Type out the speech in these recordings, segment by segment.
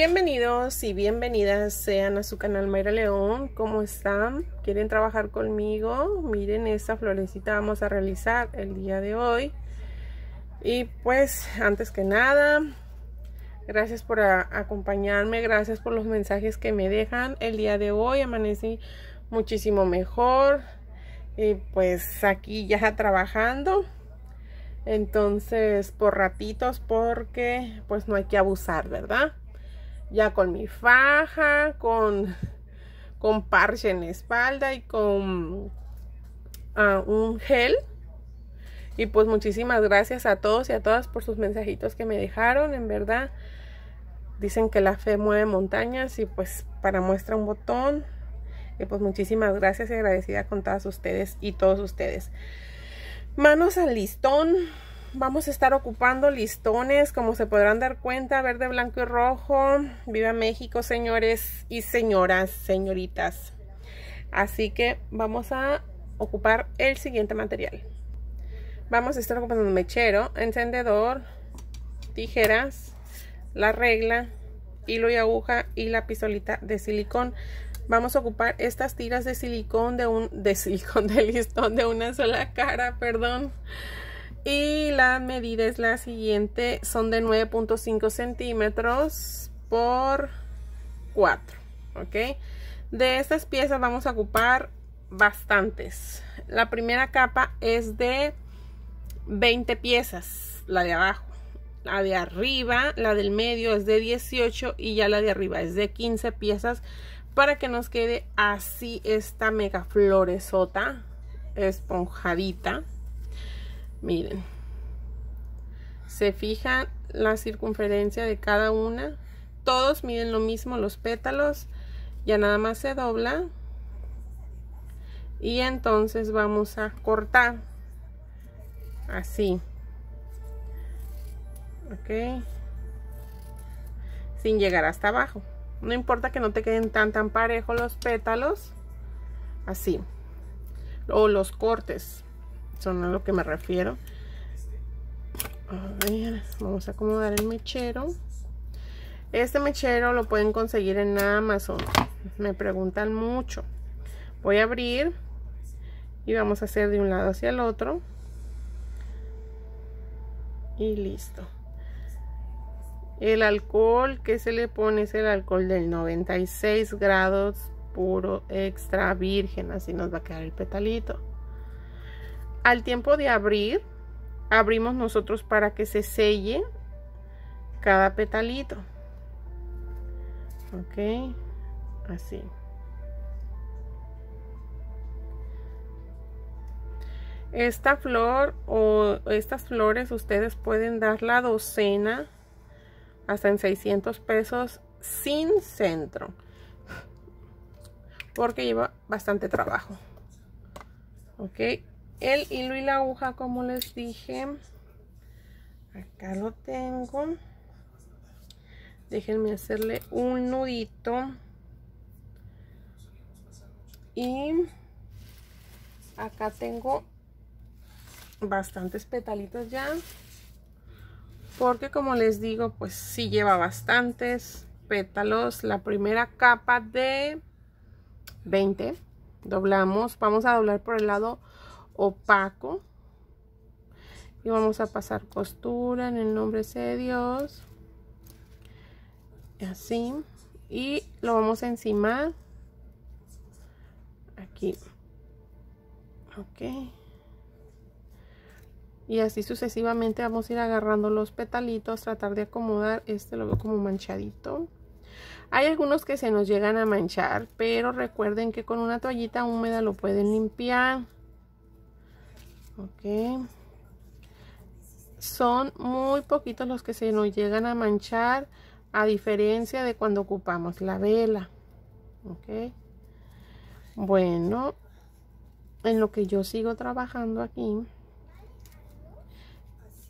Bienvenidos y bienvenidas sean a su canal Mayra León. ¿Cómo están? ¿Quieren trabajar conmigo? Miren esta florecita vamos a realizar el día de hoy. Y pues antes que nada, gracias por acompañarme, gracias por los mensajes que me dejan. El día de hoy amanecí muchísimo mejor y pues aquí ya trabajando. Entonces por ratitos porque pues no hay que abusar, ¿verdad? ya con mi faja, con, parche en la espalda y con ah, un gel. Y pues muchísimas gracias a todos y a todas por sus mensajitos que me dejaron, en verdad. Dicen que la fe mueve montañas y pues para muestra un botón. Y pues muchísimas gracias y agradecida con todas ustedes y todos ustedes. Manos al listón vamos a estar ocupando listones, como se podrán dar cuenta, verde, blanco y rojo. Viva México, señores y señoras, señoritas. Así que vamos a ocupar el siguiente material. Vamos a estar ocupando mechero, encendedor, tijeras, la regla, hilo y aguja y la pistolita de silicón. Vamos a ocupar estas tiras de silicón de un de silicón de listón de una sola cara, perdón. Y la medida es la siguiente, son de 9.5 centímetros por 4, ¿ok? De estas piezas vamos a ocupar bastantes. La primera capa es de 20 piezas, la de abajo. La de arriba, la del medio es de 18 y ya la de arriba es de 15 piezas para que nos quede así esta mega floresota esponjadita Miren. Se fija la circunferencia de cada una. Todos miden lo mismo, los pétalos. Ya nada más se dobla. Y entonces vamos a cortar. Así. Ok. Sin llegar hasta abajo. No importa que no te queden tan tan parejos los pétalos. Así. O los cortes son a lo que me refiero vamos a acomodar el mechero este mechero lo pueden conseguir en Amazon me preguntan mucho voy a abrir y vamos a hacer de un lado hacia el otro y listo el alcohol que se le pone es el alcohol del 96 grados puro extra virgen así nos va a quedar el petalito al tiempo de abrir, abrimos nosotros para que se selle cada petalito. Ok, así. Esta flor o estas flores ustedes pueden dar la docena hasta en 600 pesos sin centro. Porque lleva bastante trabajo. Ok, el hilo y la aguja como les dije acá lo tengo déjenme hacerle un nudito y acá tengo bastantes petalitos ya porque como les digo pues sí lleva bastantes pétalos la primera capa de 20 doblamos vamos a doblar por el lado opaco y vamos a pasar costura en el nombre de Dios así y lo vamos a aquí ok y así sucesivamente vamos a ir agarrando los petalitos tratar de acomodar este lo veo como manchadito hay algunos que se nos llegan a manchar pero recuerden que con una toallita húmeda lo pueden limpiar ok son muy poquitos los que se nos llegan a manchar a diferencia de cuando ocupamos la vela ok bueno en lo que yo sigo trabajando aquí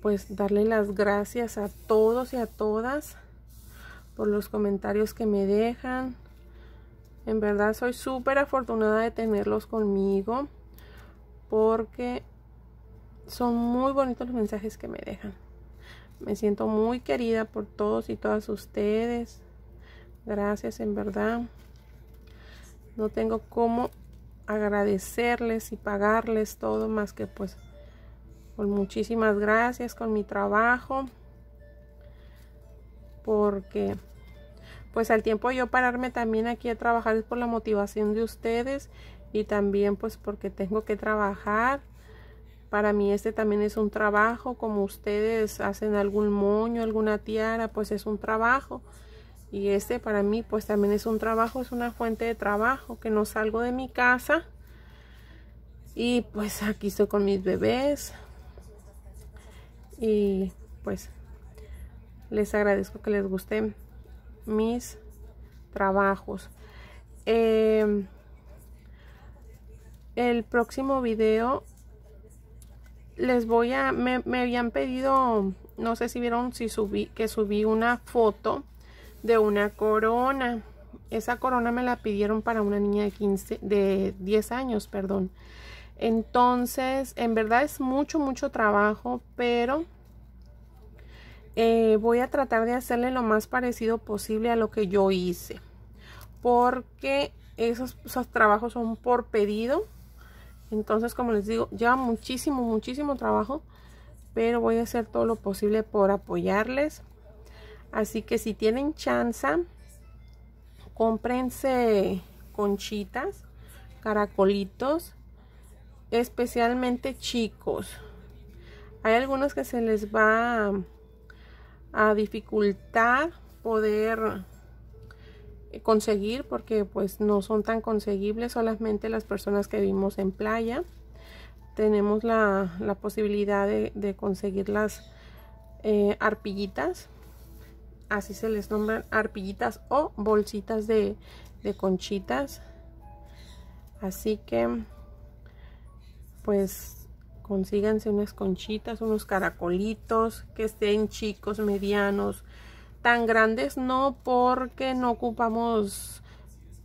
pues darle las gracias a todos y a todas por los comentarios que me dejan en verdad soy súper afortunada de tenerlos conmigo porque son muy bonitos los mensajes que me dejan. Me siento muy querida por todos y todas ustedes. Gracias en verdad. No tengo cómo agradecerles y pagarles todo más que pues con muchísimas gracias con mi trabajo. Porque pues al tiempo yo pararme también aquí a trabajar es por la motivación de ustedes y también pues porque tengo que trabajar para mí este también es un trabajo, como ustedes hacen algún moño, alguna tiara, pues es un trabajo. Y este para mí pues también es un trabajo, es una fuente de trabajo, que no salgo de mi casa. Y pues aquí estoy con mis bebés. Y pues les agradezco que les gusten mis trabajos. Eh, el próximo video les voy a, me, habían pedido, no sé si vieron si subí, que subí una foto de una corona. Esa corona me la pidieron para una niña de 15, de 10 años, perdón. Entonces, en verdad es mucho, mucho trabajo, pero eh, voy a tratar de hacerle lo más parecido posible a lo que yo hice. Porque esos, esos trabajos son por pedido entonces, como les digo, lleva muchísimo, muchísimo trabajo, pero voy a hacer todo lo posible por apoyarles. Así que si tienen chance, cómprense conchitas, caracolitos, especialmente chicos. Hay algunos que se les va a dificultar poder conseguir porque pues no son tan conseguibles solamente las personas que vimos en playa tenemos la, posibilidad de, conseguir las eh, arpillitas así se les nombran arpillitas o bolsitas de, de conchitas así que pues consíganse unas conchitas unos caracolitos que estén chicos medianos Tan grandes no porque no ocupamos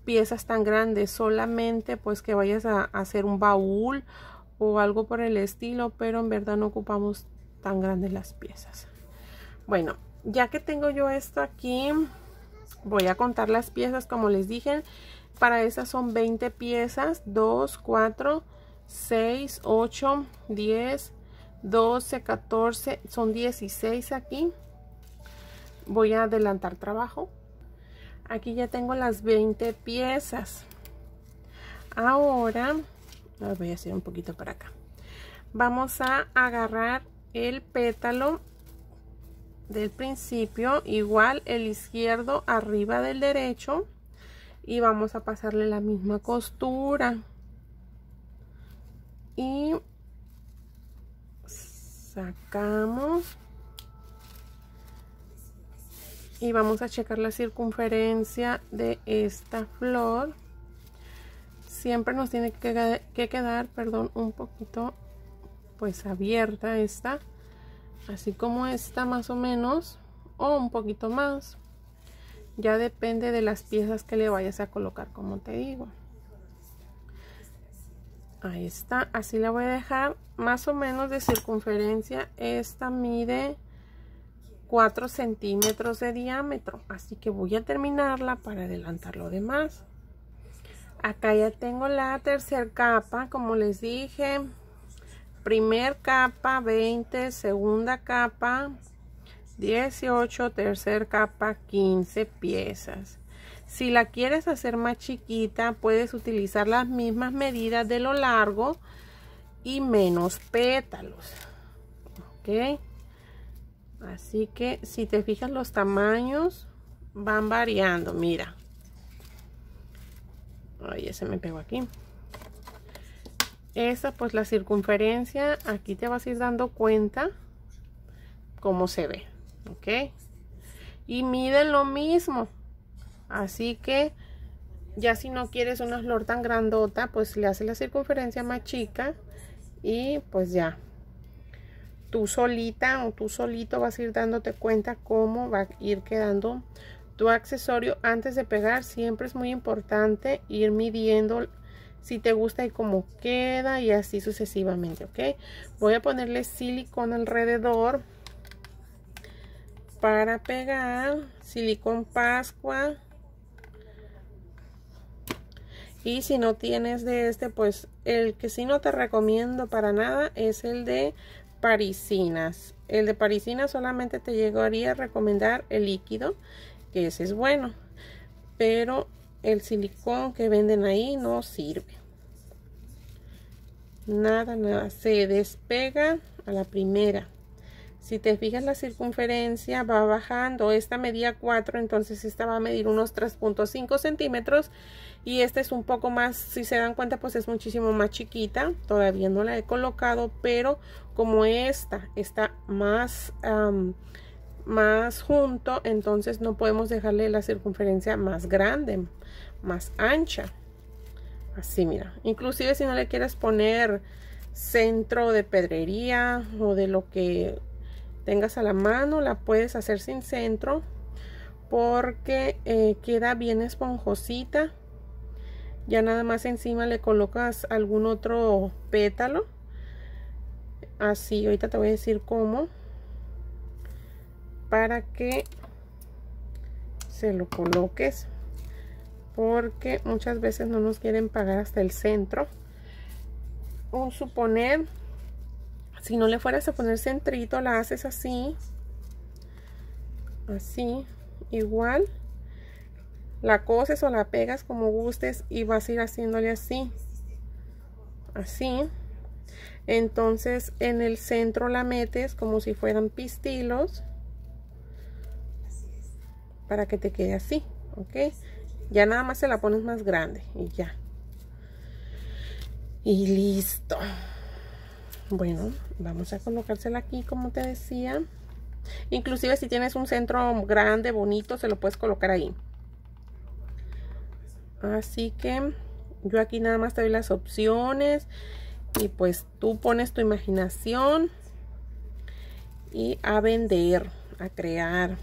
piezas tan grandes, solamente pues que vayas a, hacer un baúl o algo por el estilo, pero en verdad no ocupamos tan grandes las piezas. Bueno, ya que tengo yo esto aquí, voy a contar las piezas como les dije. Para esas son 20 piezas, 2, 4, 6, 8, 10, 12, 14, son 16 aquí voy a adelantar trabajo aquí ya tengo las 20 piezas ahora voy a hacer un poquito para acá vamos a agarrar el pétalo del principio igual el izquierdo arriba del derecho y vamos a pasarle la misma costura y sacamos y vamos a checar la circunferencia de esta flor siempre nos tiene que, quedar perdón un poquito pues abierta esta así como esta más o menos o un poquito más ya depende de las piezas que le vayas a colocar como te digo ahí está así la voy a dejar más o menos de circunferencia esta mide 4 centímetros de diámetro así que voy a terminarla para adelantar lo demás acá ya tengo la tercera capa como les dije primer capa 20 segunda capa 18 tercer capa 15 piezas si la quieres hacer más chiquita puedes utilizar las mismas medidas de lo largo y menos pétalos ok así que si te fijas los tamaños van variando mira Ay, ese me pegó aquí esa pues la circunferencia aquí te vas a ir dando cuenta cómo se ve ok y miden lo mismo así que ya si no quieres una flor tan grandota pues le haces la circunferencia más chica y pues ya tú solita o tú solito vas a ir dándote cuenta cómo va a ir quedando tu accesorio antes de pegar siempre es muy importante ir midiendo si te gusta y cómo queda y así sucesivamente ok voy a ponerle silicón alrededor para pegar silicón pascua y si no tienes de este pues el que si no te recomiendo para nada es el de parisinas. El de parisinas solamente te llegaría a recomendar el líquido, que ese es bueno, pero el silicón que venden ahí no sirve. Nada, nada, se despega a la primera. Si te fijas la circunferencia va bajando, esta medía 4, entonces esta va a medir unos 3.5 centímetros y esta es un poco más, si se dan cuenta pues es muchísimo más chiquita, todavía no la he colocado, pero como esta está más, más junto, entonces no podemos dejarle la circunferencia más grande, más ancha. Así mira, inclusive si no le quieres poner centro de pedrería o de lo que tengas a la mano, la puedes hacer sin centro porque eh, queda bien esponjosita. Ya nada más encima le colocas algún otro pétalo. Así, ahorita te voy a decir cómo. Para que se lo coloques. Porque muchas veces no nos quieren pagar hasta el centro. Un suponer si no le fueras a poner centrito, la haces así, así, igual. La coses o la pegas como gustes y vas a ir haciéndole así, así. Entonces en el centro la metes como si fueran pistilos para que te quede así, ¿ok? Ya nada más se la pones más grande y ya. Y listo. Bueno, vamos a colocársela aquí como te decía. Inclusive si tienes un centro grande, bonito, se lo puedes colocar ahí. Así que yo aquí nada más te doy las opciones y pues tú pones tu imaginación y a vender, a crear.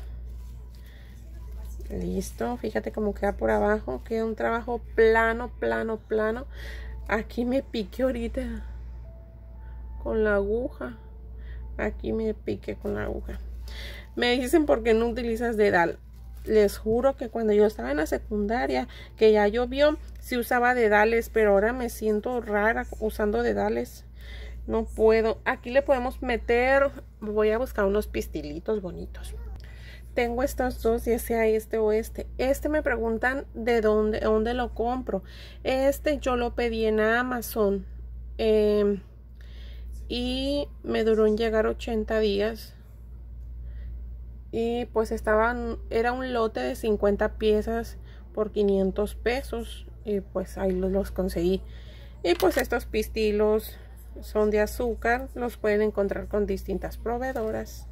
Listo, fíjate cómo queda por abajo, queda un trabajo plano, plano, plano. Aquí me piqué ahorita con la aguja. Aquí me piqué con la aguja. Me dicen por qué no utilizas dedal. Les juro que cuando yo estaba en la secundaria, que ya llovió, si usaba dedales, pero ahora me siento rara usando dedales. No puedo. Aquí le podemos meter, voy a buscar unos pistilitos bonitos. Tengo estos dos, ya sea este o este. Este me preguntan de dónde, dónde lo compro. Este yo lo pedí en Amazon. Eh, y me duró en llegar 80 días y pues estaban era un lote de 50 piezas por 500 pesos y pues ahí los, conseguí y pues estos pistilos son de azúcar los pueden encontrar con distintas proveedoras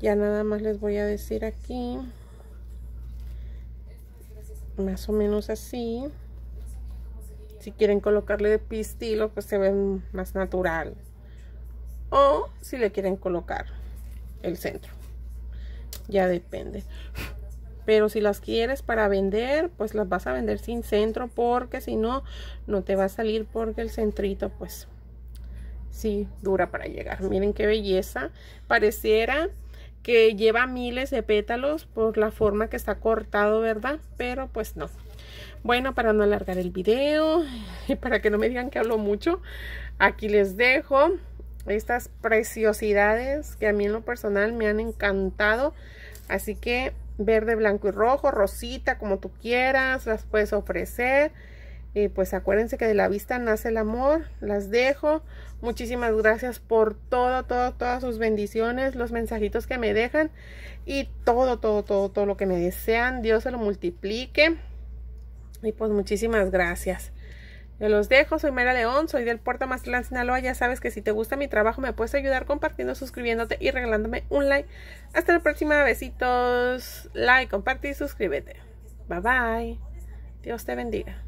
ya nada más les voy a decir aquí más o menos así si quieren colocarle de pistilo pues se ven más natural o si le quieren colocar el centro ya depende pero si las quieres para vender pues las vas a vender sin centro porque si no no te va a salir porque el centrito pues sí dura para llegar miren qué belleza pareciera que lleva miles de pétalos por la forma que está cortado verdad pero pues no bueno, para no alargar el video y para que no me digan que hablo mucho, aquí les dejo estas preciosidades que a mí en lo personal me han encantado. Así que verde, blanco y rojo, rosita, como tú quieras, las puedes ofrecer. Y pues acuérdense que de la vista nace el amor. Las dejo. Muchísimas gracias por todo, todo, todas sus bendiciones, los mensajitos que me dejan y todo, todo, todo, todo lo que me desean. Dios se lo multiplique. Y pues muchísimas gracias. Yo los dejo, soy Mera León, soy del Puerto Mazatlán, Sinaloa. Ya sabes que si te gusta mi trabajo me puedes ayudar compartiendo, suscribiéndote y regalándome un like. Hasta la próxima, besitos, like, comparte y suscríbete. Bye bye. Dios te bendiga.